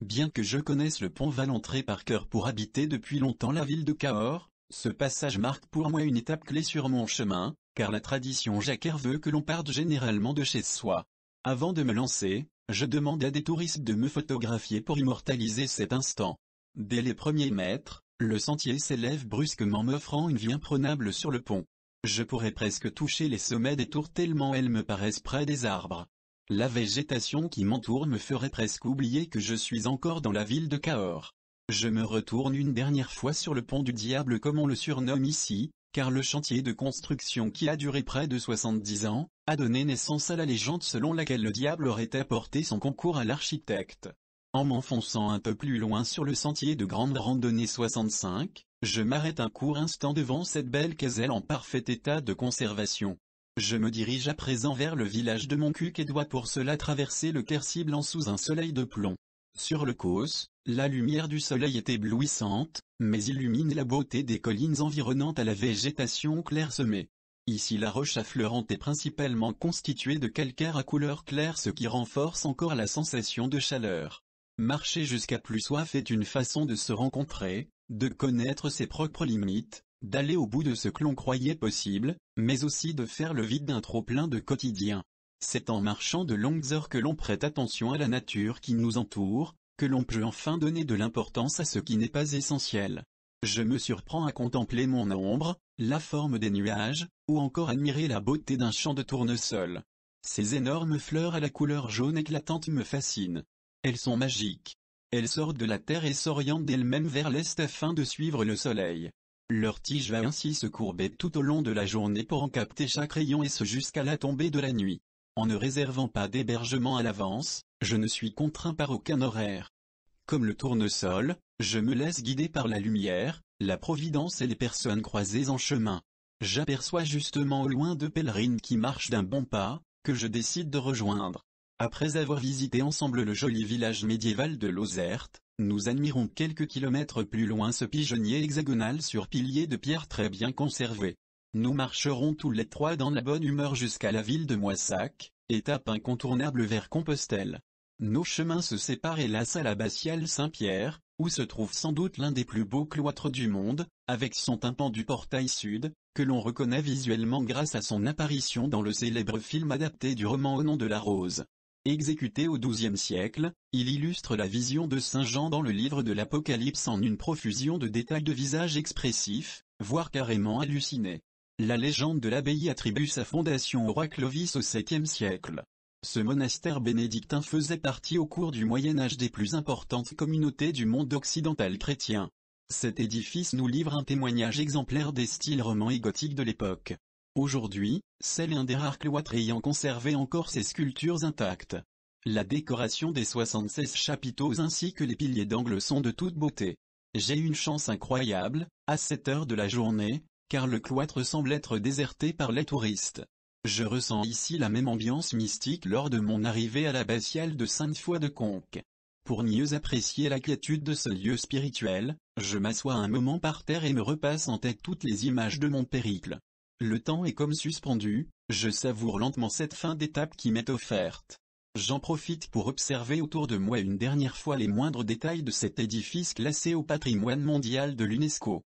Bien que je connaisse le pont Valentré par cœur pour habiter depuis longtemps la ville de Cahors, ce passage marque pour moi une étape clé sur mon chemin, car la tradition jacquère veut que l'on parte généralement de chez soi. Avant de me lancer, je demande à des touristes de me photographier pour immortaliser cet instant. Dès les premiers mètres, le sentier s'élève brusquement m'offrant une vie imprenable sur le pont. Je pourrais presque toucher les sommets des tours tellement elles me paraissent près des arbres. La végétation qui m'entoure me ferait presque oublier que je suis encore dans la ville de Cahors. Je me retourne une dernière fois sur le pont du diable comme on le surnomme ici, car le chantier de construction qui a duré près de 70 ans, a donné naissance à la légende selon laquelle le diable aurait apporté son concours à l'architecte. En m'enfonçant un peu plus loin sur le sentier de grande randonnée 65, je m'arrête un court instant devant cette belle caselle en parfait état de conservation. Je me dirige à présent vers le village de Moncuc et dois pour cela traverser le Blanc sous un soleil de plomb. Sur le causse, la lumière du soleil est éblouissante, mais illumine la beauté des collines environnantes à la végétation clairsemée. Ici la roche affleurante est principalement constituée de calcaire à couleur claire ce qui renforce encore la sensation de chaleur. Marcher jusqu'à plus soif est une façon de se rencontrer, de connaître ses propres limites, d'aller au bout de ce que l'on croyait possible, mais aussi de faire le vide d'un trop-plein de quotidien. C'est en marchant de longues heures que l'on prête attention à la nature qui nous entoure, que l'on peut enfin donner de l'importance à ce qui n'est pas essentiel. Je me surprends à contempler mon ombre, la forme des nuages, ou encore admirer la beauté d'un champ de tournesol. Ces énormes fleurs à la couleur jaune éclatante me fascinent. Elles sont magiques. Elles sortent de la terre et s'orientent d'elles-mêmes vers l'est afin de suivre le soleil. Leur tige va ainsi se courber tout au long de la journée pour en capter chaque rayon et ce jusqu'à la tombée de la nuit. En ne réservant pas d'hébergement à l'avance, je ne suis contraint par aucun horaire. Comme le tournesol, je me laisse guider par la lumière, la providence et les personnes croisées en chemin. J'aperçois justement au loin deux pèlerines qui marchent d'un bon pas, que je décide de rejoindre. Après avoir visité ensemble le joli village médiéval de Lozerte, nous admirons quelques kilomètres plus loin ce pigeonnier hexagonal sur pilier de pierre très bien conservé. Nous marcherons tous les trois dans la bonne humeur jusqu'à la ville de Moissac, étape incontournable vers Compostelle. Nos chemins se séparent la à abbatiale Saint-Pierre, où se trouve sans doute l'un des plus beaux cloîtres du monde, avec son tympan du portail sud, que l'on reconnaît visuellement grâce à son apparition dans le célèbre film adapté du roman au nom de la rose. Exécuté au XIIe siècle, il illustre la vision de Saint Jean dans le livre de l'Apocalypse en une profusion de détails de visages expressifs, voire carrément hallucinés. La légende de l'abbaye attribue sa fondation au roi Clovis au 7 siècle. Ce monastère bénédictin faisait partie au cours du Moyen Âge des plus importantes communautés du monde occidental chrétien. Cet édifice nous livre un témoignage exemplaire des styles romans et gothiques de l'époque. Aujourd'hui, c'est l'un des rares cloîtres ayant conservé encore ses sculptures intactes. La décoration des 76 chapiteaux ainsi que les piliers d'angle sont de toute beauté. J'ai une chance incroyable, à cette heure de la journée, car le cloître semble être déserté par les touristes. Je ressens ici la même ambiance mystique lors de mon arrivée à l'abbatiale de Sainte-Foy de Conques. Pour mieux apprécier la quiétude de ce lieu spirituel, je m'assois un moment par terre et me repasse en tête toutes les images de mon périple. Le temps est comme suspendu, je savoure lentement cette fin d'étape qui m'est offerte. J'en profite pour observer autour de moi une dernière fois les moindres détails de cet édifice classé au patrimoine mondial de l'UNESCO.